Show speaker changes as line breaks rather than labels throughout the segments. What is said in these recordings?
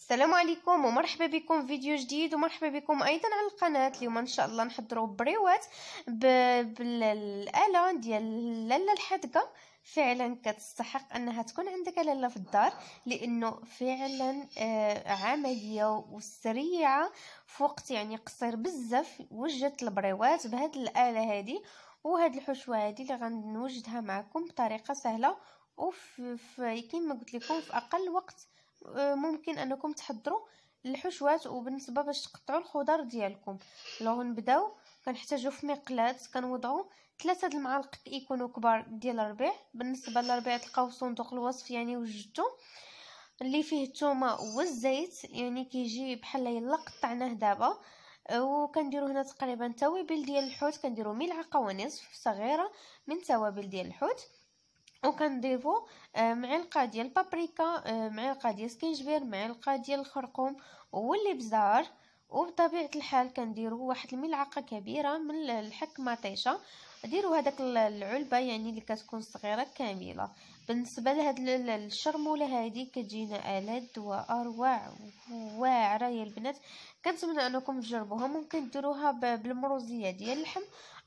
السلام عليكم ومرحبا بكم في فيديو جديد ومرحبا بكم ايضا على القناه اليوم ان شاء الله نحضروا بريوات بالاله ديال لاله الحادقه فعلا كتستحق انها تكون عندك لاله في الدار لانه فعلا آه، عمليه وسريعه في وقت يعني قصير بزاف وجدت البريوات بهاد الاله هذه وهاد الحشوه هذه اللي غنوجدها معكم بطريقه سهله وفي كما قلت لكم في اقل وقت آه، ممكن انكم تحضروا الحشوات وبالنسبه باش تقطعوا الخضر ديالكم لو نبداو كنحتاجو في مقلات كنوضعو ثلاثه د المعالق يكونوا كبار ديال الربيع بالنسبه للربيع تلقاو في صندوق الوصف يعني وجدتو اللي فيه الثومه والزيت يعني كيجي بحال يلا قطعناه دابا آه، وكنديروا هنا تقريبا توابل ديال الحوت كنديرو ملعقه ونصف صغيره من توابل ديال الحوت وكنضيفو آه، معلقه ديال البابريكا آه، معلقه ديال سكينجبير معلقه ديال الخرقوم هو بزار وبطبيعه الحال كنديرو واحد الملعقه كبيره من الحك مطيشه ديرو هداك العلبه يعني اللي كتكون صغيره كامله بالنسبه لهاد الشرموله هادي كتجينا الد واروع واعره يا البنات كنتمنى انكم تجربوها ممكن ديروها بالمروزيه ديال اللحم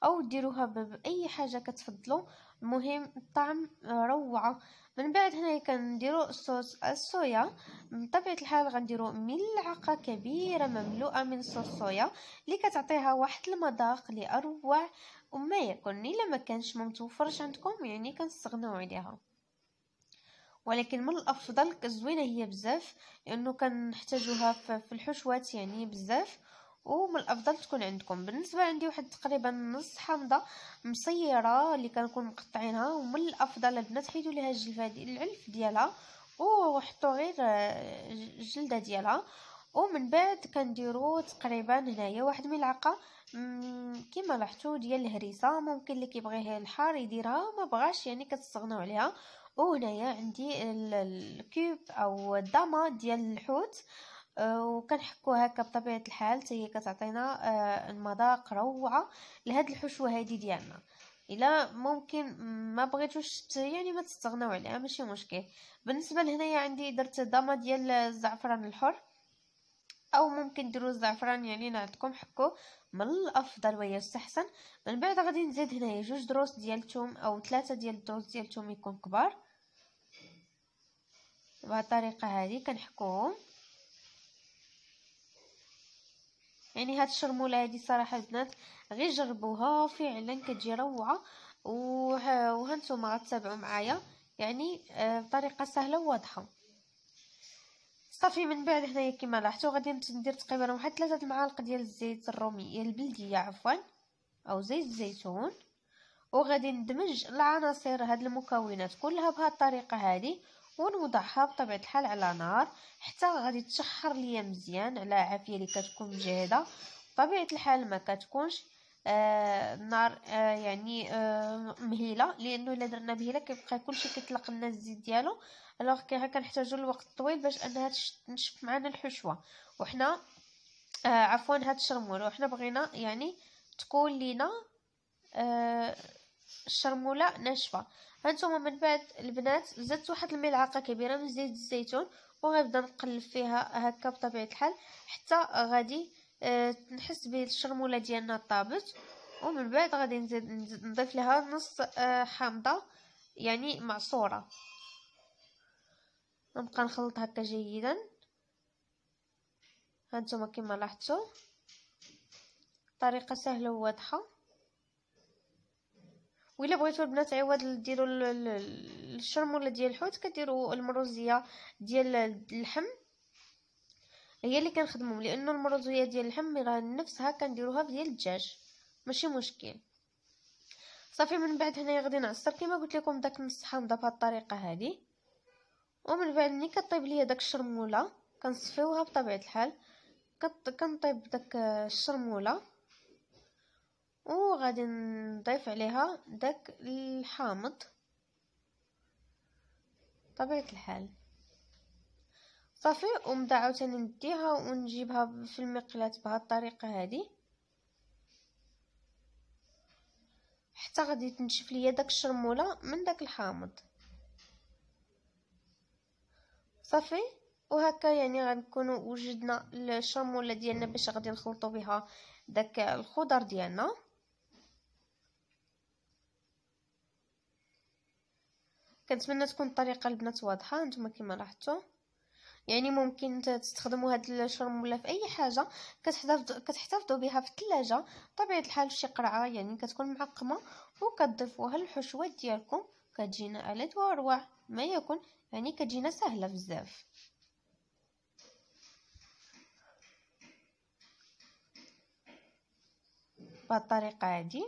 او ديروها باي حاجه كتفضلو مهم طعم روعة من بعد هنا كنديرو صوص الصويا من طبيعة الحال غنديرو ملعقة كبيرة مملوءة من صوص الصويا اللي كتعطيها واحد المذاق لأروع وما يكون الا ما كانش ما متوفرش عندكم يعني كنستغناو عليها ولكن من الافضل زوينه هي بزاف لانه كنحتاجوها في الحشوات يعني بزاف ومن الافضل تكون عندكم بالنسبه عندي واحد تقريبا نص حامضه مصيره اللي كنكون مقطعينها ومن الافضل البنات حيدوا ليها الجلفه العلف ديالها وحطوا غير الجلده آه، ديالها ومن بعد كنديروا تقريبا هنايا واحد ملعقه كما لاحظتوا ديال الهريسه ممكن اللي كيبغيه الحار يديرها ما بغاش يعني كتستغناو عليها وهنايا عندي الكوب او الضمه ديال الحوت آه، وكنحكوا هكا بطبيعه الحال هي كتعطينا آه، المذاق روعه لهاد الحشوه هادي ديالنا الا ممكن ما بغيتوش يعني ما تستغناو عليها ماشي مشكل بالنسبه لهنايا عندي درت ضامه ديال الزعفران الحر او ممكن ديروا الزعفران يعني عندكم حكو من الافضل ويستحسن من بعد غادي نزيد هنايا جوج دروس ديال الثوم او ثلاثه ديال الدروس ديال الثوم يكون كبار بهذه الطريقه هذه كنحكوهم يعني هاد الشرموله هادي صراحه البنات غير جربوها فعلا كتجي روعه وها نتوما غتتابعوا معايا يعني آه، بطريقه سهله وواضحه صافي من بعد هنايا كما لاحظتوا غادي ندير تقريبا واحد ثلاثه المعالق ديال الزيت الرومي البلديه عفوا او زيت الزيتون وغادي ندمج العناصر هاد المكونات كلها بهاد الطريقه هذه ونوضعها بطبيعه الحال على نار حتى غادي تشحر ليا مزيان على عافيه اللي كتكون مجهده بطبيعه الحال ما كتكونش آه النار آه يعني آه مهيله لانه الا درنا مهيله كيبقى كلشي كيطلق لنا الزيت ديالو الوغ كي كنحتاجو الوقت طويل باش انها تنشف معنا الحشوه وحنا آه عفوا هاد الشرموله وحنا بغينا يعني تكون لينا آه الشرموله ناشفه هانتوما من بعد البنات زدت واحد الملعقه كبيره من زيت الزيتون وغنبدا نقلب فيها هكا بطبيعه الحال حتى غادي أه نحس بالشرموله ديالنا طابت ومن بعد غادي نزيد نضيف لها نص أه حامضه يعني معصوره نبقى نخلط هكا جيدا هانتوما كما لاحظتوا طريقه سهله وواضحه وإلا بغيتو البنات عوض ديروا الشرموله ديال الحوت كديروا المروزيه ديال اللحم هي اللي كنخدمهم لانه المروزيه ديال اللحم راه نفسها كنديروها ديال الدجاج ماشي مشكل صافي من بعد هنايا غادي نعصر كما قلت لكم داك النص حامضه بهذه الطريقه هذه ومن بعد ملي كطيب ليا داك الشرموله كنصفيوها بطبيعه الحال كنطيب داك الشرموله وغادي نضيف عليها داك الحامض طبيعة الحال صافي ومدا عاوتاني نديها ونجيبها في المقلاة بهاد الطريقة هادي حتى غادي تنشف ليا داك الشرمولة من داك الحامض صافي وهكا يعني غنكونوا وجدنا الشرمولة ديالنا باش غادي نخلطو بها داك الخضر ديالنا كنتمنى تكون الطريقه البنات واضحه نتوما كما لاحظتوا يعني ممكن تستخدموا هاد الشرموله في اي حاجه كتحتفظ كتحتفظوا بها في الثلاجه طبيعه الحال شي قرعه يعني كتكون معقمه وكتضيفوها للحشوات ديالكم كتجينا الات واروع ما يكون يعني كتجينا سهله بزاف بهاد الطريقه هادي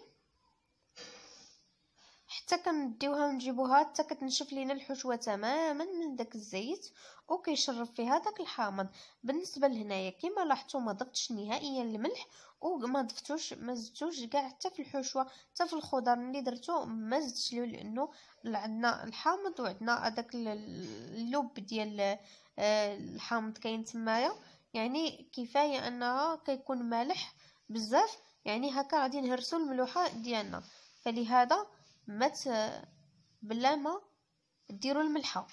كنديوها ونجيبوها حتى كتنشف لينا الحشوه تماما من داك الزيت وكيشرب فيها داك الحامض بالنسبه لهنايا كما لاحظتوا ما ضفتش نهائيا الملح وما ضفتوش ما زدتوش كاع حتى في الحشوه حتى في الخضر ملي درتو ما زدتش له لانه عندنا الحامض وعندنا هذاك اللب ديال آه، الحامض كاين تمايا يعني كفايه انها كيكون مالح بزاف يعني هكا غادي نهرسوا الملوحه ديالنا فلهذا مت باللامه ديروا الملحه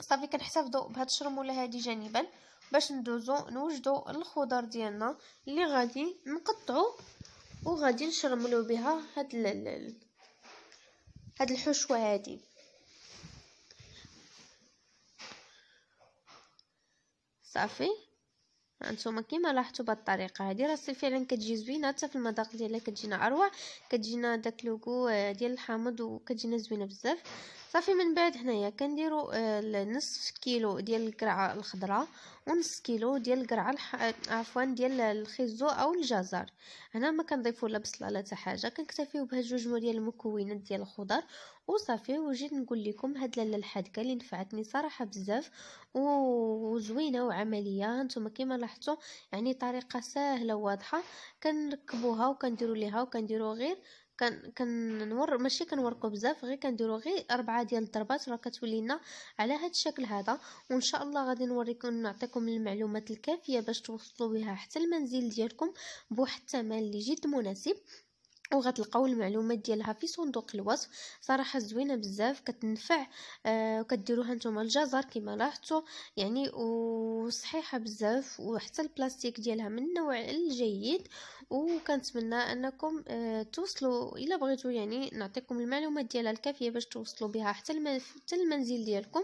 صافي كنحتفظوا بهاد الشرموله هادي جانبا باش ندوزو نوجدو الخضر ديالنا اللي غادي نقطعو وغادي نشرملو بها هاد ال هاد الحشوه هادي صافي هانتوما كيما لاحظتوا بهذه الطريقه هذه راه فعلا كتجي زوينه حتى في المذاق ديالها كتجينا اروع كتجينا داك لوغو آه، ديال الحامض وكتجينا زوينه بزاف صافي من بعد هنايا كنديرو آه، نصف كيلو ديال القرعه الخضراء ونص كيلو ديال القرعه آه، عفوا ديال الخيزو او الجزر هنا ما كنضيفوا لا بصله لا حتى حاجه كنكتفيو بهاد جوج ديال المكونات ديال الخضر وصافي وجيت نقول لكم هاد لاله الحادكه اللي نفعتني صراحه بزاف وزوينه وعمليه نتوما كما لاحظتوا يعني طريقه سهله وواضحه كنركبوها وكنديروا ليها وكنديروا غير كان كنور ماشي كنوركو بزاف غير كنديرو غير أربعة ديال الضربات راه كتولي لنا على هاد الشكل هذا وان شاء الله غادي نوريكم نعطيكم المعلومات الكافيه باش توصلوا بها حتى المنزل ديالكم بواحد الثمن اللي جد مناسب وغتلقاو المعلومات ديالها في صندوق الوصف صراحه زوينه بزاف كتنفع آه كديروها نتوما الجزر كما لاحظتوا يعني وصحيحه بزاف وحتى البلاستيك ديالها من النوع الجيد وكنتمنى انكم آه توصلوا الا بغيتوا يعني نعطيكم المعلومات ديالها الكافيه باش توصلوا بها حتى المنزل ديالكم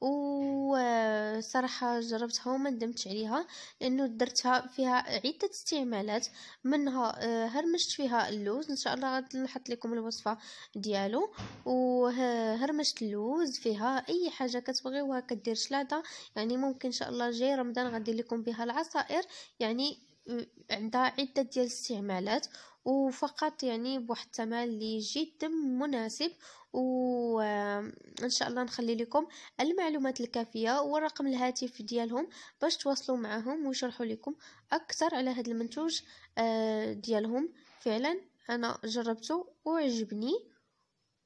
وصراحة جربتها وما ندمتش عليها لانه درتها فيها عدة استعمالات منها آه، هرمشت فيها اللوز ان شاء الله غادي نحط لكم الوصفة ديالو وهرمشت اللوز فيها اي حاجة كتبغيوها كدير شلاضة يعني ممكن ان شاء الله جاي رمضان غندير لكم بها العصائر يعني آه، عندها عدة ديال الاستعمالات وفقط يعني بواحد الثمن جدا مناسب وان شاء الله نخلي لكم المعلومات الكافيه ورقم الهاتف ديالهم باش تواصلوا معهم ويشرحوا لكم اكثر على هذا المنتوج آه، ديالهم فعلا انا جربته وعجبني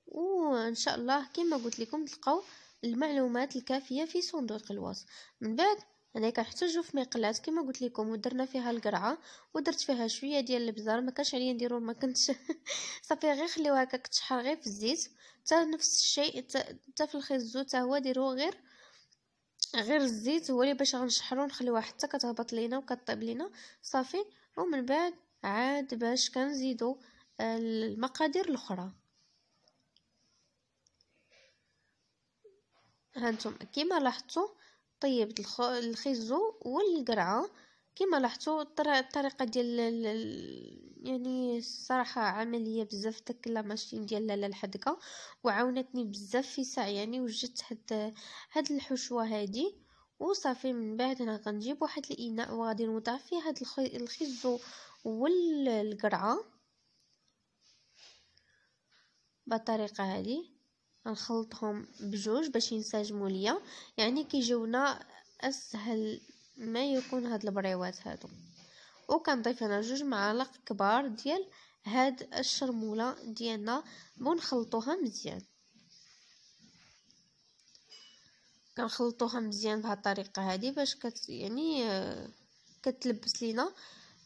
وان شاء الله كما قلت لكم تلقاو المعلومات الكافيه في صندوق الوصف من بعد انا كنحتاجو في مقلات كما قلت لكم ودرنا فيها القرعه ودرت فيها شويه ديال البزار ما كانش عليا نديرو ما كنتش صافي غير خليوها هكا كتشحر غير في الزيت حتى نفس الشيء حتى في الخيزو حتى هو ديروه غير غير الزيت هو اللي باش غنشحرو نخليوها حتى كتهبط لينا وكطيب لينا صافي ومن بعد عاد باش كنزيدو آه، المقادير الاخرى هانتم كيما لاحظتوا طيبت الخيزو والقرعه كما لاحظتوا الطريقه ديال يعني الصراحه عمليه بزاف داك لا ماشين ديال لاله الحدقه وعاونتني بزاف في ساعه يعني وجدت هاد هاد الحشوه هادي وصافي من بعد انا غنجيب واحد الاناء وغادي نوضع فيه هاد الخيزو والقرعه بالطريقه هذه نخلطهم بجوج باش ينسجموا ليا يعني كيجيونا اسهل ما يكون هاد البريوات هادو وكنضيف انا جوج معالق كبار ديال هاد الشرموله ديالنا ونخلطوها مزيان كنخلطوها مزيان بهاد الطريقه هادي باش كت يعني آه، كتلبس لينا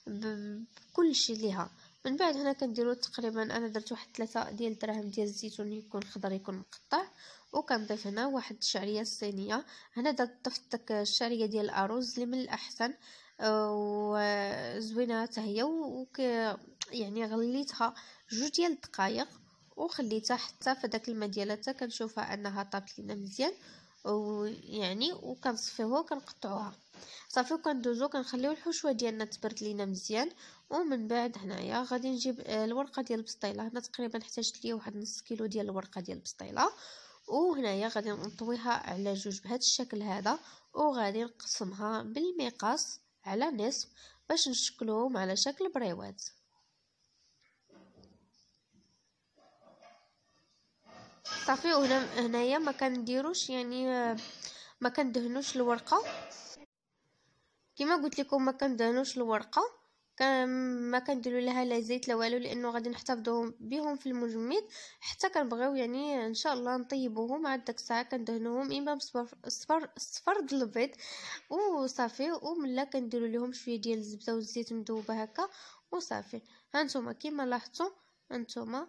بكل شيء ليها من بعد هنا كنديرو تقريبا انا درت واحد ثلاثة ديال الدراهم ديال الزيتون يكون خضر يكون مقطع وكنضيف هنا واحد الشعريه الصينيه هنا درت ضفت داك الشعريه ديال الاروز اللي من الاحسن آه، وزوينه حتى هي وك يعني غليتها جوج ديال الدقائق وخليتها حتى فداك الماء ديالها حتى كنشوفها انها طابت لينا مزيان ويعني وكنصفيوها وكنقطعوها صافي وكندوزو كنخليو الحشوه ديالنا تبرد لينا مزيان ومن بعد هنايا غادي نجيب آه، الورقه ديال البسطيله هنا تقريبا احتاجت ليا واحد نص كيلو ديال الورقه ديال البسطيله وهنايا غادي نطويها على جوج بهذا الشكل هذا وغادي نقسمها بالمقص على نصف باش نشكلوهم على شكل بريوات صافي وهنا هنايا ما كنديروش يعني آه، ما كندهنوش الورقه كما قلت لكم ما كندهنوش الورقه ما كنديروا لها لا زيت لا والو لانه غادي نحتفظوا بهم في المجمد حتى كنبغيو يعني ان شاء الله نطيبوهم عاد داك الساعه كندهنوهم اما بصفر صفر صفر د البيض وصافي وملا كنديروا لهم شويه ديال الزبده والزيت مذوبه هكا وصافي هانتوما كما لاحظتوا هانتوما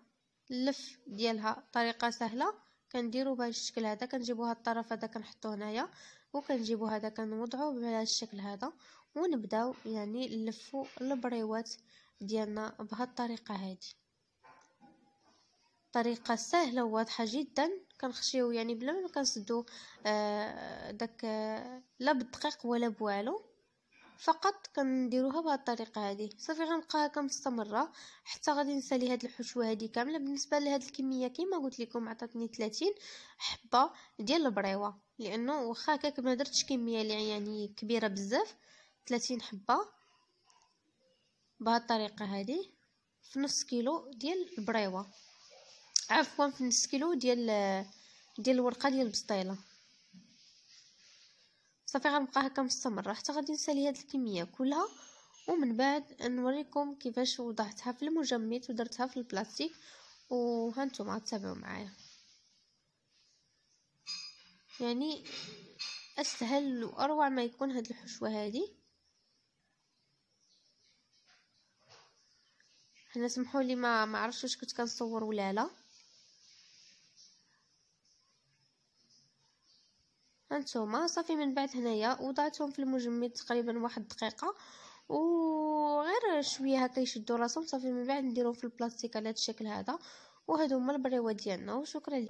اللف ديالها طريقه سهله كنديروا بهذا الشكل هذا كنجيبوا هاد الطرف هذا كنحطوه هنايا وكنجيبو هذا كنوضعو على الشكل هذا ونبداو يعني نلفو البريوات ديالنا بهاد الطريقه هذه طريقه سهله وواضحه جدا كنخشيو يعني بلا ما كنسدو آه داك آه لا بالدقيق ولا بوالو فقط كنديروها بهاد الطريقه هذه صافي غنبقاها كمستمره حتى غادي نسالي هاد الحشوه هذه كامله بالنسبه لهاد الكميه كما قلت لكم عطاتني 30 حبه ديال البريوه لانه واخا هكاك ما درتش كميه اللي يعني كبيره بزاف 30 حبه بهاد الطريقه هذه في نص كيلو ديال البريوه عفوا في نص كيلو ديال ديال الورقه ديال البسطيله صافي غنبقى هكا مستمره حتى غادي نسالي هاد الكميه كلها ومن بعد نوريكم كيفاش وضعتها في المجمد ودرتها في البلاستيك وهانتوما تتابعوا معايا يعني اسهل واروع ما يكون هاد الحشوه هادي هنا سمحوا لي ما ما عرفتش واش كنت كنصور ولا لا هانتوما صافي من بعد هنايا وضعتهم في المجمد تقريبا واحد دقيقه وغير شويه هكا يشدوا راسهم صافي من بعد نديرهم في البلاستيك على هذا الشكل هذا وهذو هما البريوات ديالنا وشكرا لي